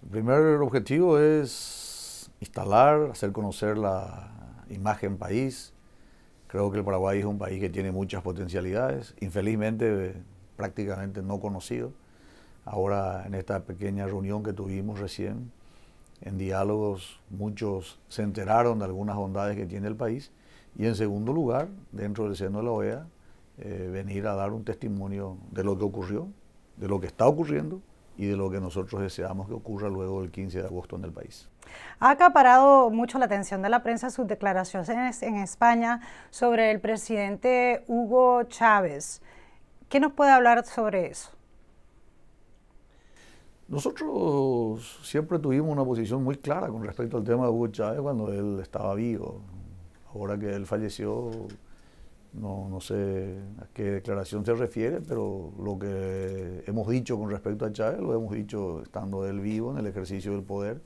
El primer objetivo es instalar, hacer conocer la imagen país. Creo que el Paraguay es un país que tiene muchas potencialidades, infelizmente prácticamente no conocido. Ahora en esta pequeña reunión que tuvimos recién, en diálogos muchos se enteraron de algunas bondades que tiene el país. Y en segundo lugar, dentro del seno de la OEA, eh, venir a dar un testimonio de lo que ocurrió, de lo que está ocurriendo y de lo que nosotros deseamos que ocurra luego del 15 de agosto en el país. Ha acaparado mucho la atención de la prensa sus declaraciones en España sobre el presidente Hugo Chávez. ¿Qué nos puede hablar sobre eso? Nosotros siempre tuvimos una posición muy clara con respecto al tema de Hugo Chávez cuando él estaba vivo. Ahora que él falleció, no, sé a qué declaración se refiere, pero lo que hemos dicho con respecto a Chávez lo hemos dicho estando él vivo en el ejercicio del poder.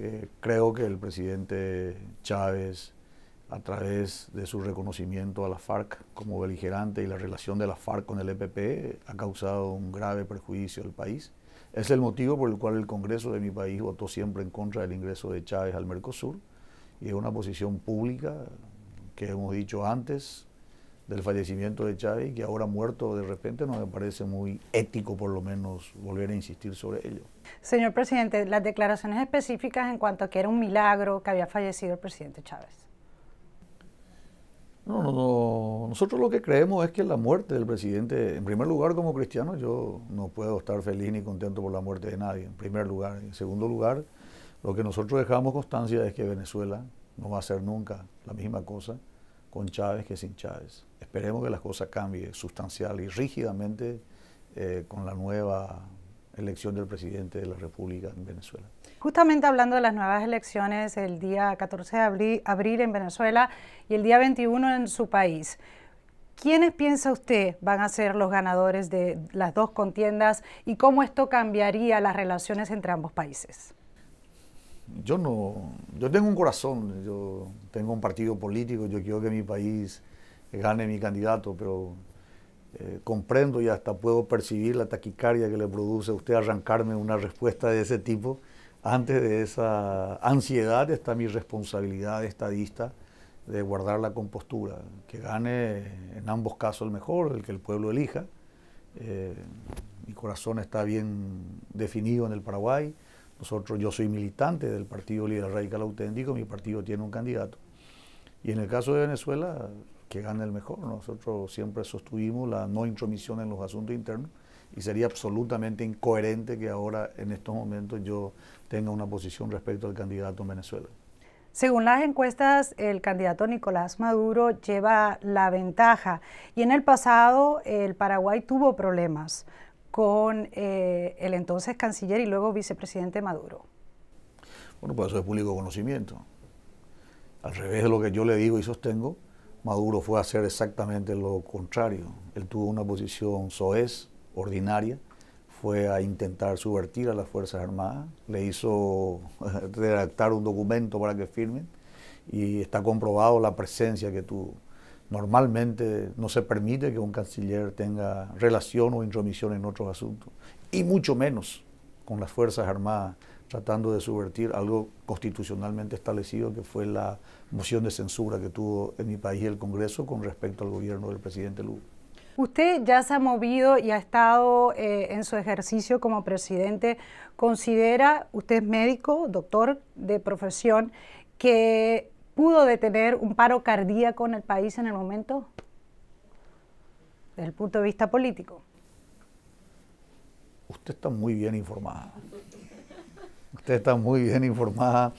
Eh, creo que el presidente Chávez, a través de su reconocimiento a la FARC como beligerante y la relación de la FARC con el EPP, ha causado un grave perjuicio al país. Es el motivo por el cual el Congreso de mi país votó siempre en contra del ingreso de Chávez al Mercosur y es una posición pública que hemos dicho antes del fallecimiento de Chávez, que ahora muerto de repente, nos parece muy ético por lo menos volver a insistir sobre ello. Señor presidente, las declaraciones específicas en cuanto a que era un milagro que había fallecido el presidente Chávez. No, no, no, nosotros lo que creemos es que la muerte del presidente, en primer lugar como cristiano, yo no puedo estar feliz ni contento por la muerte de nadie, en primer lugar. En segundo lugar, lo que nosotros dejamos constancia es que Venezuela no va a ser nunca la misma cosa con Chávez que sin Chávez. Esperemos que las cosas cambien sustancial y rígidamente eh, con la nueva elección del presidente de la República en Venezuela. Justamente hablando de las nuevas elecciones, el día 14 de abril, abril en Venezuela y el día 21 en su país. ¿Quiénes piensa usted van a ser los ganadores de las dos contiendas y cómo esto cambiaría las relaciones entre ambos países? yo no, yo tengo un corazón, yo tengo un partido político, yo quiero que mi país gane mi candidato, pero eh, comprendo y hasta puedo percibir la taquicardia que le produce a usted arrancarme una respuesta de ese tipo. Antes de esa ansiedad está mi responsabilidad estadista de guardar la compostura, que gane en ambos casos el mejor, el que el pueblo elija. Eh, mi corazón está bien definido en el Paraguay. Nosotros, yo soy militante del Partido Liberal Radical Auténtico, mi partido tiene un candidato. Y en el caso de Venezuela, que gane el mejor. Nosotros siempre sostuvimos la no intromisión en los asuntos internos y sería absolutamente incoherente que ahora, en estos momentos, yo tenga una posición respecto al candidato en Venezuela. Según las encuestas, el candidato Nicolás Maduro lleva la ventaja y en el pasado el Paraguay tuvo problemas con eh, el entonces canciller y luego vicepresidente Maduro? Bueno, pues eso es público conocimiento. Al revés de lo que yo le digo y sostengo, Maduro fue a hacer exactamente lo contrario. Él tuvo una posición soez, ordinaria, fue a intentar subvertir a las Fuerzas Armadas, le hizo redactar un documento para que firmen y está comprobado la presencia que tuvo. Normalmente no se permite que un canciller tenga relación o intromisión en otros asuntos, y mucho menos con las Fuerzas Armadas, tratando de subvertir algo constitucionalmente establecido que fue la moción de censura que tuvo en mi país el Congreso con respecto al gobierno del presidente Lugo. Usted ya se ha movido y ha estado eh, en su ejercicio como presidente. ¿Considera, usted médico, doctor de profesión, que pudo detener un paro cardíaco en el país en el momento? Desde el punto de vista político. Usted está muy bien informada. Usted está muy bien informada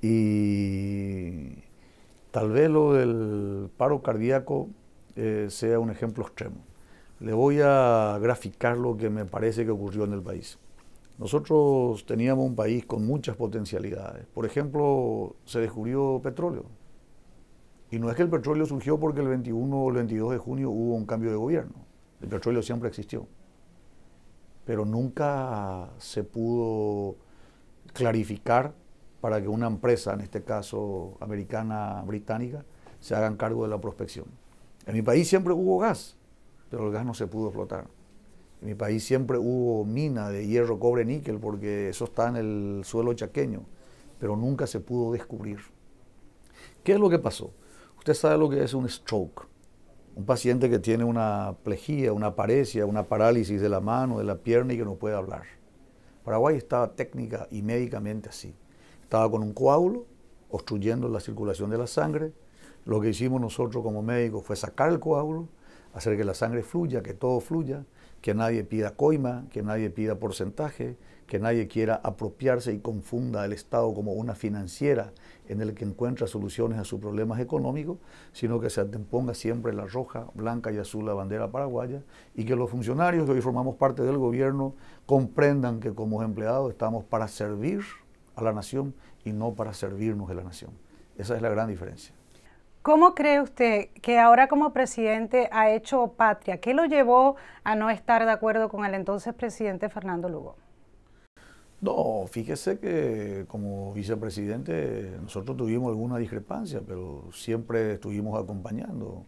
y tal vez lo del paro cardíaco eh, sea un ejemplo extremo. Le voy a graficar lo que me parece que ocurrió en el país. Nosotros teníamos un país con muchas potencialidades. Por ejemplo, se descubrió petróleo. Y no es que el petróleo surgió porque el 21 o el 22 de junio hubo un cambio de gobierno. El petróleo siempre existió. Pero nunca se pudo clarificar para que una empresa, en este caso americana, británica, se hagan cargo de la prospección. En mi país siempre hubo gas, pero el gas no se pudo explotar. En mi país siempre hubo mina de hierro, cobre, níquel, porque eso está en el suelo chaqueño, pero nunca se pudo descubrir. ¿Qué es lo que pasó? Usted sabe lo que es un stroke. Un paciente que tiene una plejía, una parecia, una parálisis de la mano, de la pierna y que no puede hablar. Paraguay estaba técnica y médicamente así. Estaba con un coágulo, obstruyendo la circulación de la sangre. Lo que hicimos nosotros como médicos fue sacar el coágulo, hacer que la sangre fluya, que todo fluya, que nadie pida coima, que nadie pida porcentaje, que nadie quiera apropiarse y confunda al Estado como una financiera en el que encuentra soluciones a sus problemas económicos, sino que se ponga siempre la roja, blanca y azul la bandera paraguaya y que los funcionarios que hoy formamos parte del gobierno comprendan que como empleados estamos para servir a la nación y no para servirnos de la nación. Esa es la gran diferencia. ¿Cómo cree usted que ahora como presidente ha hecho patria? ¿Qué lo llevó a no estar de acuerdo con el entonces presidente Fernando Lugo? No, fíjese que como vicepresidente nosotros tuvimos alguna discrepancia, pero siempre estuvimos acompañando.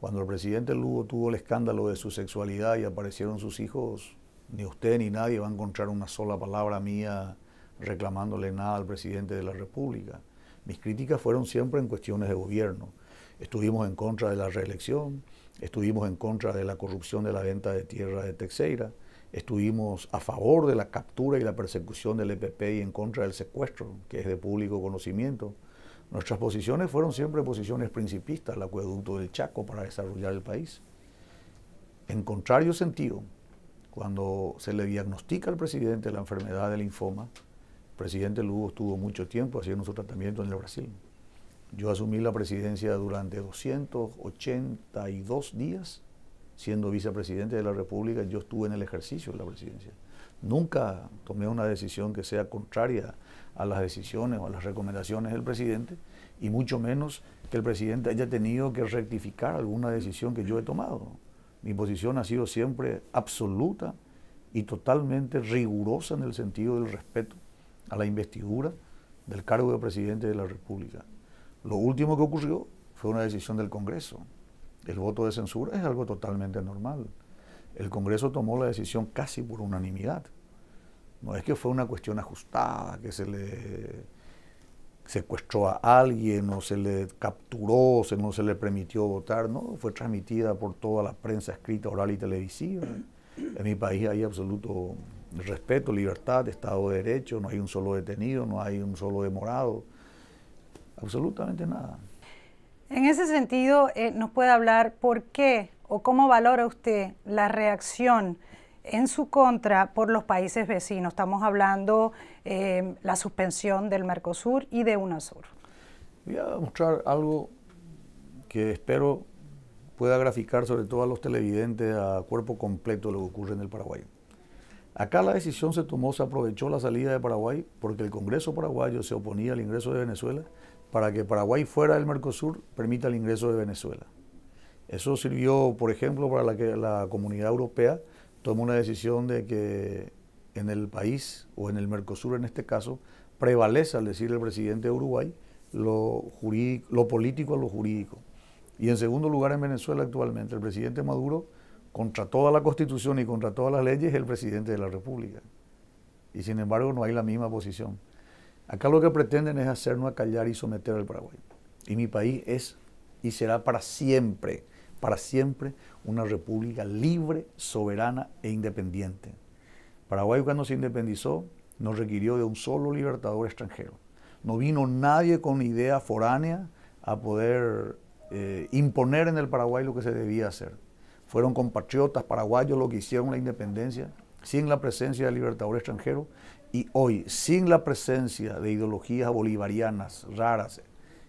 Cuando el presidente Lugo tuvo el escándalo de su sexualidad y aparecieron sus hijos, ni usted ni nadie va a encontrar una sola palabra mía reclamándole nada al presidente de la República. Mis críticas fueron siempre en cuestiones de gobierno. Estuvimos en contra de la reelección, estuvimos en contra de la corrupción de la venta de tierra de Texeira, estuvimos a favor de la captura y la persecución del EPP y en contra del secuestro, que es de público conocimiento. Nuestras posiciones fueron siempre posiciones principistas, el acueducto del Chaco para desarrollar el país. En contrario sentido, cuando se le diagnostica al presidente la enfermedad del linfoma, el presidente Lugo estuvo mucho tiempo haciendo su tratamiento en el Brasil. Yo asumí la presidencia durante 282 días, siendo vicepresidente de la República, yo estuve en el ejercicio de la presidencia. Nunca tomé una decisión que sea contraria a las decisiones o a las recomendaciones del presidente, y mucho menos que el presidente haya tenido que rectificar alguna decisión que yo he tomado. Mi posición ha sido siempre absoluta y totalmente rigurosa en el sentido del respeto a la investidura del cargo de presidente de la República. Lo último que ocurrió fue una decisión del Congreso. El voto de censura es algo totalmente normal. El Congreso tomó la decisión casi por unanimidad. No es que fue una cuestión ajustada, que se le secuestró a alguien o se le capturó, o se, no se le permitió votar, no, fue transmitida por toda la prensa escrita, oral y televisiva. En mi país hay absoluto respeto, libertad, Estado de Derecho, no hay un solo detenido, no hay un solo demorado, absolutamente nada. En ese sentido, eh, ¿nos puede hablar por qué o cómo valora usted la reacción en su contra por los países vecinos? Estamos hablando eh, la suspensión del Mercosur y de UNASUR. Voy a mostrar algo que espero pueda graficar sobre todo a los televidentes a cuerpo completo lo que ocurre en el Paraguay. Acá la decisión se tomó, se aprovechó la salida de Paraguay porque el Congreso paraguayo se oponía al ingreso de Venezuela para que Paraguay fuera del Mercosur permita el ingreso de Venezuela. Eso sirvió, por ejemplo, para que la comunidad europea tomó una decisión de que en el país, o en el Mercosur en este caso, prevalece, al decir el presidente de Uruguay, lo, jurídico, lo político a lo jurídico. Y en segundo lugar, en Venezuela actualmente, el presidente Maduro contra toda la constitución y contra todas las leyes el presidente de la República. Y sin embargo no hay la misma posición. Acá lo que pretenden es hacernos callar y someter al Paraguay. Y mi país es y será para siempre, para siempre, una república libre, soberana e independiente. Paraguay cuando se independizó no requirió de un solo libertador extranjero. No vino nadie con idea foránea a poder eh, imponer en el Paraguay lo que se debía hacer fueron compatriotas paraguayos los que hicieron la independencia, sin la presencia del libertador extranjero y hoy, sin la presencia de ideologías bolivarianas raras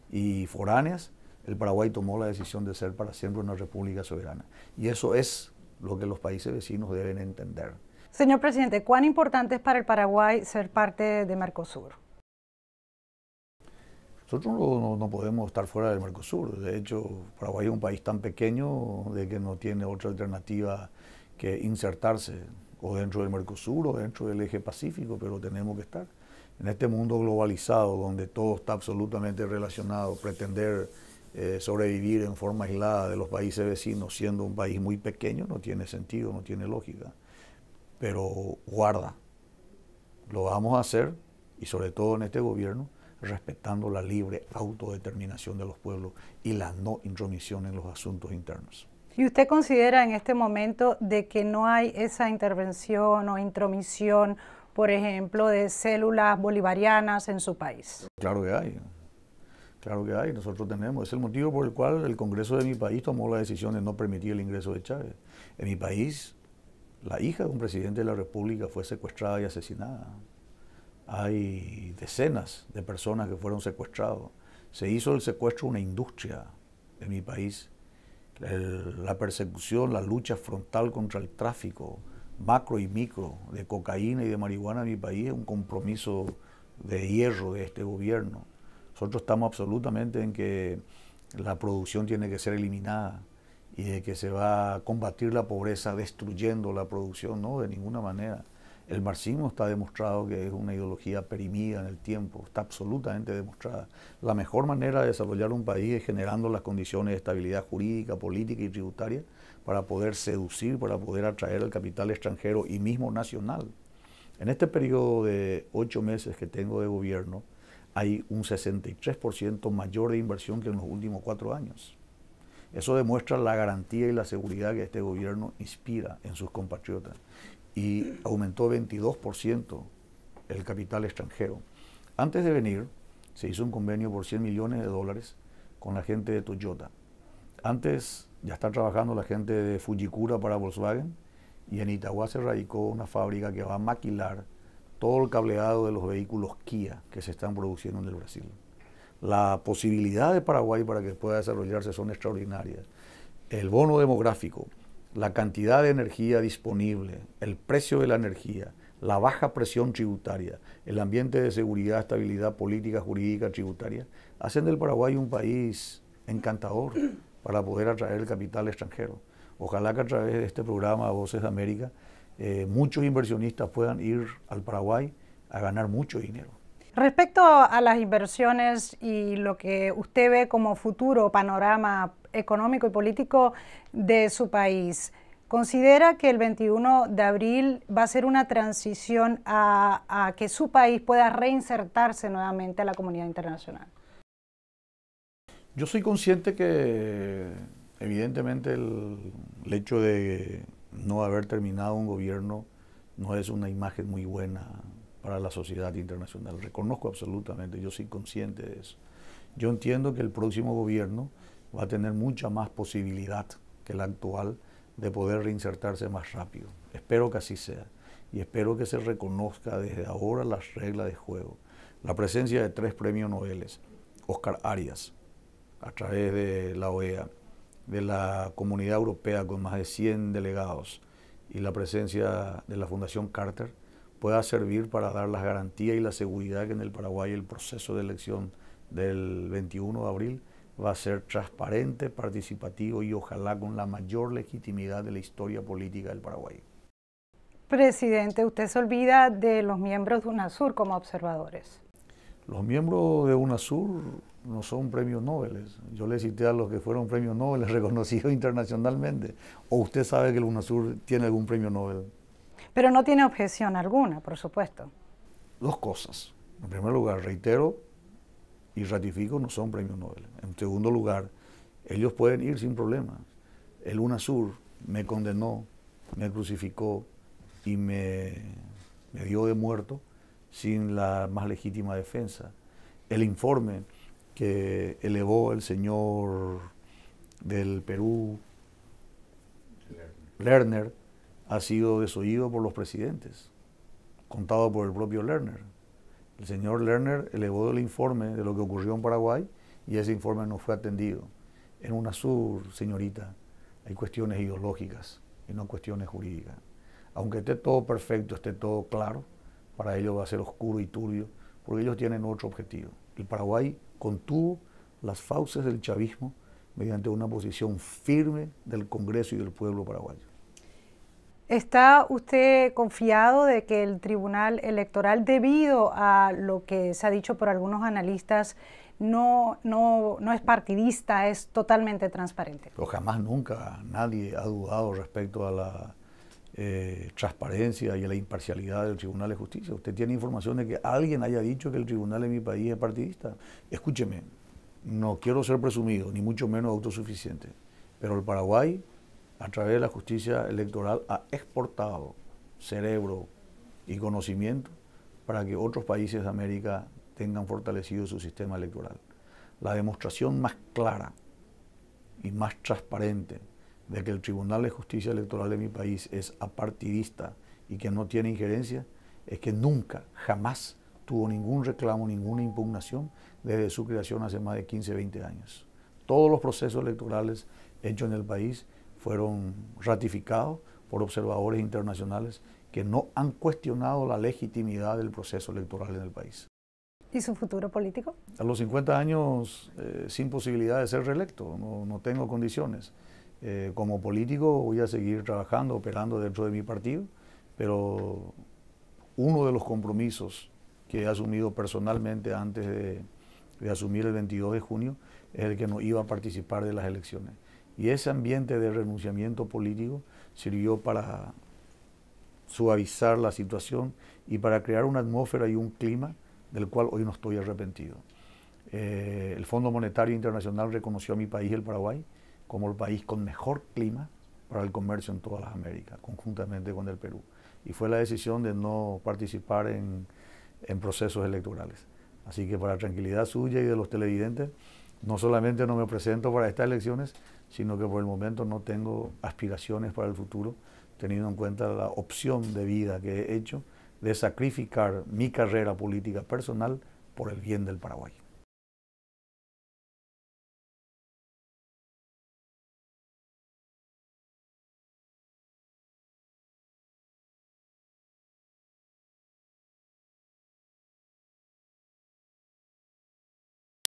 y foráneas, el Paraguay tomó la decisión de ser para siempre una república soberana. Y eso es lo que los países vecinos deben entender. Señor presidente, ¿cuán importante es para el Paraguay ser parte de Mercosur? Nosotros no, podemos estar fuera del Mercosur. De hecho, Paraguay es un país tan pequeño de que no tiene otra alternativa que insertarse o dentro del Mercosur o dentro del eje Pacífico, pero tenemos que estar. En este mundo globalizado, donde todo está absolutamente relacionado, pretender eh, sobrevivir en forma aislada de los países vecinos, siendo un país muy pequeño, no tiene sentido, no tiene lógica. Pero guarda, lo vamos a hacer, y sobre todo en este gobierno, respetando la libre autodeterminación de los pueblos y la no intromisión en los asuntos internos. ¿Y usted considera en este momento de que no hay esa intervención o intromisión, por ejemplo, de células bolivarianas en su país? Claro que hay. Claro que hay, nosotros tenemos. Es el motivo por el cual el Congreso de mi país tomó la decisión de no permitir el ingreso de Chávez. En mi país, la hija de un presidente de la República fue secuestrada y asesinada hay decenas de personas que fueron secuestradas, Se hizo el secuestro una industria en mi país. la persecución, la lucha frontal contra el tráfico macro y micro de cocaína y de marihuana en mi país es un compromiso de hierro de este gobierno. Nosotros estamos absolutamente en que la producción tiene que ser eliminada y de que se va a combatir la pobreza destruyendo la producción, no, de ninguna manera. El marxismo está demostrado que es una ideología perimida en el tiempo, está absolutamente demostrada. La mejor manera de desarrollar un país es generando las condiciones de estabilidad jurídica, política y tributaria para poder seducir, para poder atraer al capital extranjero y mismo nacional. En este periodo de ocho meses que tengo de gobierno, hay un 63% mayor de inversión que en los últimos cuatro años. Eso demuestra la garantía y la seguridad que este gobierno inspira en sus compatriotas y aumentó 22% el capital extranjero. Antes de venir, se hizo un convenio por 100 millones de dólares con la gente de Toyota. Antes ya está trabajando la gente de Fujikura para Volkswagen y en Itagua se radicó una fábrica que va a maquilar todo el cableado de los vehículos Kia que se están produciendo en el Brasil. Las posibilidades de Paraguay para que pueda desarrollarse son extraordinarias. El bono demográfico, la cantidad de energía disponible, el precio de la energía, la baja presión tributaria, el ambiente de seguridad, estabilidad política, jurídica, tributaria, hacen del Paraguay un país encantador para poder atraer el capital extranjero. Ojalá que a través de este programa Voces de América eh, muchos inversionistas puedan ir al Paraguay a ganar mucho dinero. Respecto a las inversiones y lo que usted ve como futuro panorama económico y político de su país, ¿Considera que el 21 de abril va a ser una transición a, que su país pueda reinsertarse nuevamente a la comunidad internacional? Yo soy consciente que evidentemente el, hecho de no haber terminado un gobierno no es una imagen muy buena para la sociedad internacional. Reconozco absolutamente, yo soy consciente de eso. Yo entiendo que el próximo gobierno va a tener mucha más posibilidad que el actual de poder reinsertarse más rápido. Espero que así sea y espero que se reconozca desde ahora las reglas de juego. La presencia de tres premios Nobel, Oscar Arias, a través de la OEA, de la Comunidad Europea con más de 100 delegados y la presencia de la Fundación Carter, pueda servir para dar las garantías y la seguridad que en el Paraguay el proceso de elección del 21 de abril va a ser transparente, participativo y ojalá con la mayor legitimidad de la historia política del Paraguay. Presidente, usted se olvida de los miembros de UNASUR como observadores. Los miembros de UNASUR no son premios Nobel. Yo le cité a los que fueron premios Nobel reconocidos internacionalmente. ¿O usted sabe que el UNASUR tiene algún premio Nobel? Pero no tiene objeción alguna, por supuesto. Dos cosas. En primer lugar, reitero y ratifico, no son premios Nobel. En segundo lugar, ellos pueden ir sin problema. El UNASUR me condenó, me crucificó y me, me dio de muerto sin la más legítima defensa. El informe que elevó el señor del Perú, Lerner, ha sido desoído por los presidentes, contado por el propio Lerner. El señor Lerner elevó el informe de lo que ocurrió en Paraguay y ese informe no fue atendido. En UNASUR, señorita, hay cuestiones ideológicas y no cuestiones jurídicas. Aunque esté todo perfecto, esté todo claro, para ellos va a ser oscuro y turbio, porque ellos tienen otro objetivo. El Paraguay contuvo las fauces del chavismo mediante una posición firme del Congreso y del pueblo paraguayo. ¿Está usted confiado de que el Tribunal Electoral, debido a lo que se ha dicho por algunos analistas, no, no, es partidista, es totalmente transparente? jamás nunca nadie ha dudado respecto a la eh, transparencia y a la imparcialidad del Tribunal de Justicia. Usted tiene información de que alguien haya dicho que el tribunal en mi país es partidista. Escúcheme, no quiero ser presumido, ni mucho menos autosuficiente, pero el Paraguay a través de la justicia electoral, ha exportado cerebro y conocimiento para que otros países de América tengan fortalecido su sistema electoral. La demostración más clara y más transparente de que el Tribunal de Justicia Electoral de mi país es apartidista y que no tiene injerencia es que nunca, jamás tuvo ningún reclamo, ninguna impugnación desde su creación hace más de 15, 20 años. Todos los procesos electorales hechos en el país fueron ratificados por observadores internacionales que no han cuestionado la legitimidad del proceso electoral en el país. ¿Y su futuro político? A los 50 años eh, sin posibilidad de ser reelecto, no, tengo condiciones. Eh, como político voy a seguir trabajando, operando dentro de mi partido, pero uno de los compromisos que he asumido personalmente antes de, de asumir el 22 de junio es el que no iba a participar de las elecciones. Y ese ambiente de renunciamiento político sirvió para suavizar la situación y para crear una atmósfera y un clima del cual hoy no estoy arrepentido. Eh, el Fondo Monetario Internacional reconoció a mi país, el Paraguay, como el país con mejor clima para el comercio en todas las Américas, conjuntamente con el Perú. Y fue la decisión de no participar en, en procesos electorales. Así que para tranquilidad suya y de los televidentes, no solamente no me presento para estas elecciones, sino que por el momento no tengo aspiraciones para el futuro, teniendo en cuenta la opción de vida que he hecho de sacrificar mi carrera política personal por el bien del Paraguay.